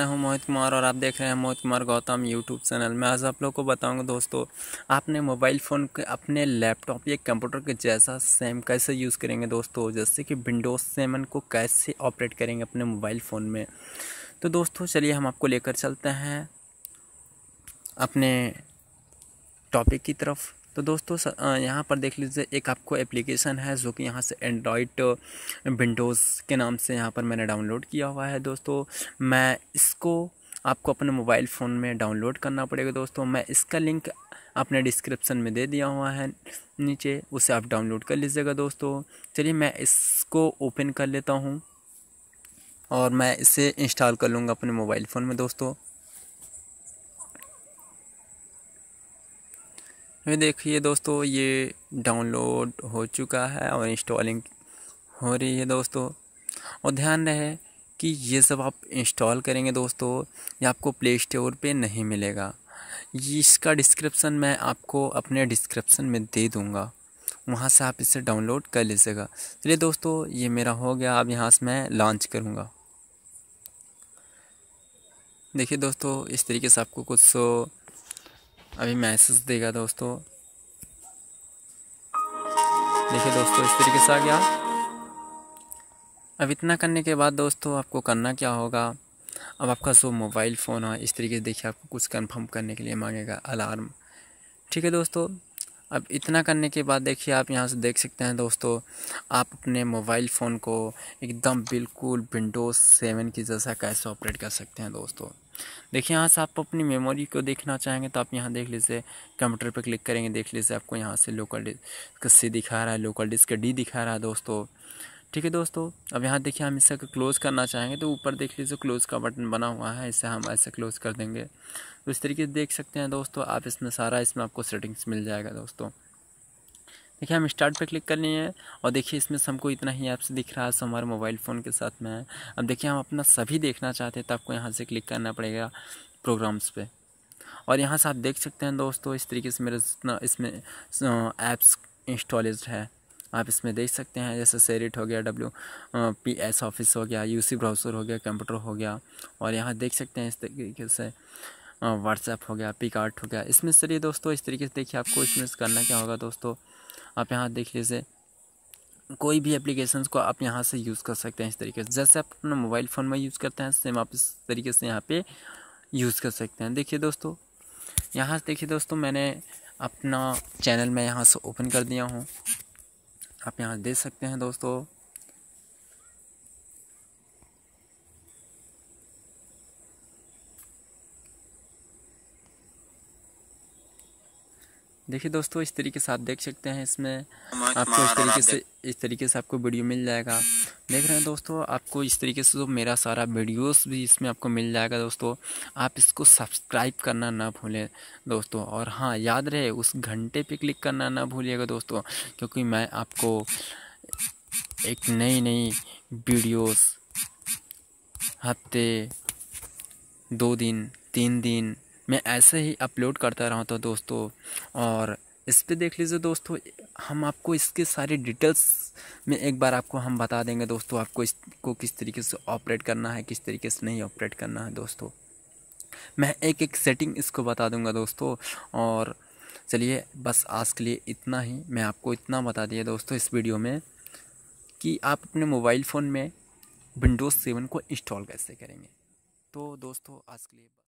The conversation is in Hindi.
मैं हूं मोहित कुमार और आप देख रहे हैं मोहित कुमार गौतम यूट्यूब चैनल मैं आज आप लोग को बताऊंगा दोस्तों आपने मोबाइल फ़ोन के अपने लैपटॉप या कंप्यूटर के जैसा सेम कैसे यूज़ करेंगे दोस्तों जैसे कि विंडोज़ सेवन को कैसे ऑपरेट करेंगे अपने मोबाइल फ़ोन में तो दोस्तों चलिए हम आपको लेकर चलते हैं अपने टॉपिक की तरफ तो दोस्तों यहाँ पर देख लीजिए एक आपको एप्लीकेशन है जो कि यहाँ से एंड्रॉयड विंडोज़ के नाम से यहाँ पर मैंने डाउनलोड किया हुआ है दोस्तों मैं इसको आपको अपने मोबाइल फ़ोन में डाउनलोड करना पड़ेगा दोस्तों मैं इसका लिंक अपने डिस्क्रिप्शन में दे दिया हुआ है नीचे उसे आप डाउनलोड कर लीजिएगा दोस्तों चलिए मैं इसको ओपन कर लेता हूँ और मैं इसे इंस्टॉल कर लूँगा अपने मोबाइल फ़ोन में दोस्तों ये देखिए दोस्तों ये डाउनलोड हो चुका है और इंस्टॉलिंग हो रही है दोस्तों और ध्यान रहे कि ये सब आप इंस्टॉल करेंगे दोस्तों ये आपको प्ले स्टोर पे नहीं मिलेगा इसका डिस्क्रिप्शन मैं आपको अपने डिस्क्रिप्शन में दे दूँगा वहाँ से आप इसे डाउनलोड कर लीजिएगा चलिए दोस्तों ये मेरा हो गया अब यहाँ से मैं लॉन्च करूँगा देखिए दोस्तों इस तरीके से आपको कुछ अभी मैसेज देगा दोस्तों देखिए दोस्तों इस तरीके से आ गया अब इतना करने के बाद दोस्तों आपको करना क्या होगा अब आपका जो मोबाइल फ़ोन है इस तरीके से देखिए आपको कुछ कंफर्म करने के लिए मांगेगा अलार्म ठीक है दोस्तों अब इतना करने के बाद देखिए आप यहाँ से देख सकते हैं दोस्तों आप अपने मोबाइल फ़ोन को एकदम बिल्कुल विंडोज़ सेवन की जैसा कैसे ऑपरेट कर सकते हैं दोस्तों देखिए यहाँ से आप अपनी मेमोरी को देखना चाहेंगे तो आप यहाँ देख लीजिए कंप्यूटर पर क्लिक करेंगे देख लीजिए आपको यहाँ से लोकल डिस्क सी दिखा रहा है लोकल डिस्क डी दिखा रहा है दोस्तों ठीक है दोस्तों अब यहाँ देखिए हम इसे क्लोज़ करना चाहेंगे तो ऊपर देख लीजिए क्लोज़ का बटन बना हुआ है इसे हम ऐसे क्लोज़ कर देंगे तो इस तरीके से देख सकते हैं दोस्तों आप इसमें सारा इसमें आपको सेटिंग्स मिल जाएगा दोस्तों देखिए हम स्टार्ट पे क्लिक कर लिए हैं और देखिए इसमें से हमको इतना ही ऐप्स दिख रहा है सो हमारे मोबाइल फ़ोन के साथ में है अब देखिए हम अपना सभी देखना चाहते हैं तो आपको यहाँ से क्लिक करना पड़ेगा प्रोग्राम्स पे और यहाँ से आप देख सकते हैं दोस्तों इस तरीके से मेरा जितना इसमें ऐप्स इंस्टॉलेज है आप इसमें देख सकते हैं जैसे सेरिट हो गया डब्ल्यू पी एस ऑफिस हो गया यूसी ब्राउज़र हो गया कंप्यूटर हो गया और यहाँ देख सकते हैं इस तरीके से व्हाट्सएप हो गया पिक आर्ट हो गया इसमें चलिए दोस्तों इस तरीके से देखिए आपको इसमें करना क्या होगा दोस्तों आप यहाँ देख लीजिए कोई भी एप्लीकेशन को आप यहाँ से यूज़ कर सकते हैं इस तरीके से जैसे आप अपना मोबाइल फ़ोन में यूज़ करते हैं सेम आप इस तरीके से यहाँ पे यूज़ कर सकते हैं देखिए दोस्तों यहाँ से देखिए दोस्तों मैंने अपना चैनल मैं यहाँ से ओपन कर दिया हूँ आप यहाँ देख सकते हैं दोस्तों देखिए दोस्तों इस तरीके से आप देख सकते हैं इसमें आपको इस तरीके से इस तरीके से आपको वीडियो मिल जाएगा देख रहे हैं दोस्तों आपको इस तरीके से तो मेरा सारा वीडियोस भी इसमें आपको मिल जाएगा दोस्तों आप इसको सब्सक्राइब करना ना भूलें दोस्तों और हाँ याद रहे उस घंटे पे क्लिक करना ना भूलिएगा दोस्तों क्योंकि मैं आपको एक नई नई वीडियोज़ हफ्ते दो दिन तीन दिन मैं ऐसे ही अपलोड करता रहा था दोस्तों और इस पर देख लीजिए दोस्तों हम आपको इसके सारे डिटेल्स में एक बार आपको हम बता देंगे दोस्तों आपको इसको किस तरीके से ऑपरेट करना है किस तरीके से नहीं ऑपरेट करना है दोस्तों मैं एक एक सेटिंग इसको बता दूंगा दोस्तों और चलिए बस आज के लिए इतना ही मैं आपको इतना बता दिया दोस्तों इस वीडियो में कि आप अपने मोबाइल फ़ोन में विंडोज़ सेवन को इंस्टॉल कैसे करेंगे तो दोस्तों आज के लिए